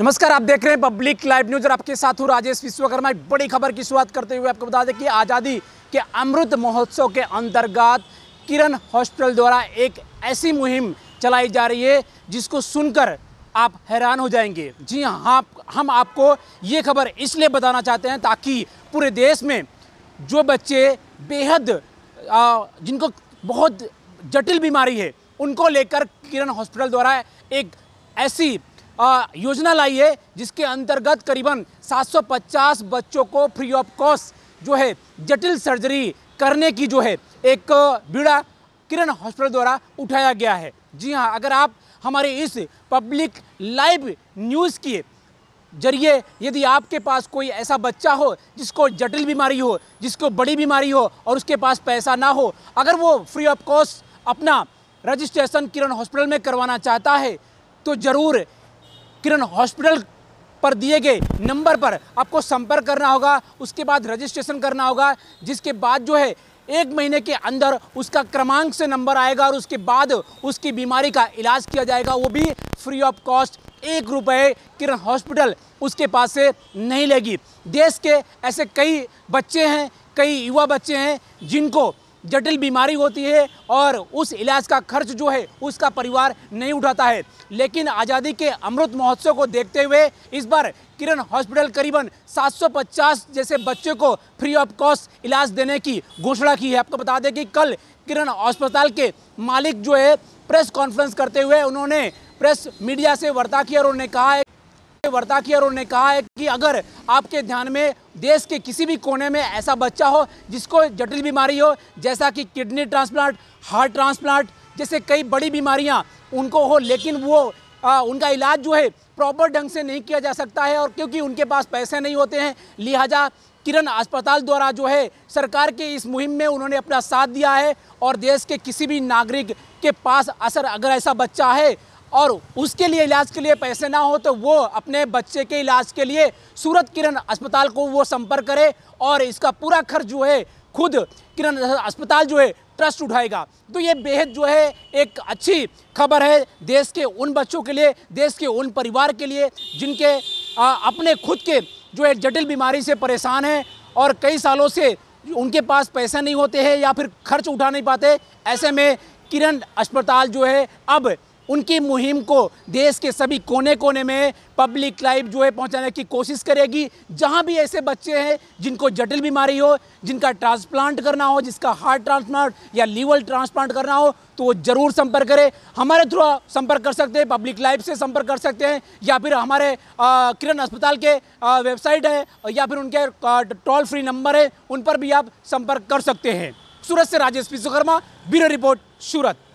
नमस्कार आप देख रहे हैं पब्लिक लाइव न्यूज और आपके साथ हूँ राजेश विश्वकर्मा एक बड़ी खबर की शुरुआत करते हुए आपको बता दें कि आज़ादी के अमृत महोत्सव के अंतर्गत किरण हॉस्पिटल द्वारा एक ऐसी मुहिम चलाई जा रही है जिसको सुनकर आप हैरान हो जाएंगे जी हाँ हम हम आपको ये खबर इसलिए बताना चाहते हैं ताकि पूरे देश में जो बच्चे बेहद जिनको बहुत जटिल बीमारी है उनको लेकर किरण हॉस्पिटल द्वारा एक ऐसी योजना लाई है जिसके अंतर्गत करीबन 750 बच्चों को फ्री ऑफ कॉस्ट जो है जटिल सर्जरी करने की जो है एक बीड़ा किरण हॉस्पिटल द्वारा उठाया गया है जी हाँ अगर आप हमारे इस पब्लिक लाइव न्यूज़ के जरिए यदि आपके पास कोई ऐसा बच्चा हो जिसको जटिल बीमारी हो जिसको बड़ी बीमारी हो और उसके पास पैसा ना हो अगर वो फ्री ऑफ कॉस्ट अपना रजिस्ट्रेशन किरण हॉस्पिटल में करवाना चाहता है तो ज़रूर किरण हॉस्पिटल पर दिए गए नंबर पर आपको संपर्क करना होगा उसके बाद रजिस्ट्रेशन करना होगा जिसके बाद जो है एक महीने के अंदर उसका क्रमांक से नंबर आएगा और उसके बाद उसकी बीमारी का इलाज किया जाएगा वो भी फ्री ऑफ कॉस्ट एक रुपये किरण हॉस्पिटल उसके पास से नहीं लेगी देश के ऐसे कई बच्चे हैं कई युवा बच्चे हैं जिनको जटिल बीमारी होती है और उस इलाज का खर्च जो है उसका परिवार नहीं उठाता है लेकिन आज़ादी के अमृत महोत्सव को देखते हुए इस बार किरण हॉस्पिटल करीबन 750 जैसे बच्चों को फ्री ऑफ कॉस्ट इलाज देने की घोषणा की है आपको बता दें कि कल किरण अस्पताल के मालिक जो है प्रेस कॉन्फ्रेंस करते हुए उन्होंने प्रेस मीडिया से वार्ता की और उन्होंने कहा है वर्ता और उन्होंने कहा है कि अगर आपके ध्यान में देश के किसी भी कोने में ऐसा बच्चा हो जिसको जटिल बीमारी हो जैसा कि किडनी ट्रांसप्लांट हार्ट ट्रांसप्लांट जैसे कई बड़ी बीमारियां उनको हो लेकिन वो आ, उनका इलाज जो है प्रॉपर ढंग से नहीं किया जा सकता है और क्योंकि उनके पास पैसे नहीं होते हैं लिहाजा किरण अस्पताल द्वारा जो है सरकार के इस मुहिम में उन्होंने अपना साथ दिया है और देश के किसी भी नागरिक के पास असर अगर ऐसा बच्चा है और उसके लिए इलाज के लिए पैसे ना हो तो वो अपने बच्चे के इलाज के लिए सूरत किरण अस्पताल को वो संपर्क करे और इसका पूरा खर्च जो है खुद किरण अस्पताल जो है ट्रस्ट उठाएगा तो ये बेहद जो है एक अच्छी खबर है देश के उन बच्चों के लिए देश के उन परिवार के लिए जिनके आ, अपने खुद के जो है जटिल बीमारी से परेशान हैं और कई सालों से उनके पास पैसा नहीं होते हैं या फिर खर्च उठा नहीं पाते ऐसे में किरण अस्पताल जो है अब उनकी मुहिम को देश के सभी कोने कोने में पब्लिक लाइफ जो है पहुंचाने की कोशिश करेगी जहां भी ऐसे बच्चे हैं जिनको जटिल बीमारी हो जिनका ट्रांसप्लांट करना हो जिसका हार्ट ट्रांसप्लांट या लीवर ट्रांसप्लांट करना हो तो वो ज़रूर संपर्क करें हमारे थ्रू संपर्क कर सकते हैं पब्लिक लाइफ से संपर्क कर सकते हैं या फिर हमारे किरण अस्पताल के वेबसाइट है या फिर उनके टोल फ्री नंबर है उन पर भी आप संपर्क कर सकते हैं सूरत से राजेश विश्वकर्मा ब्यूरो रिपोर्ट सूरत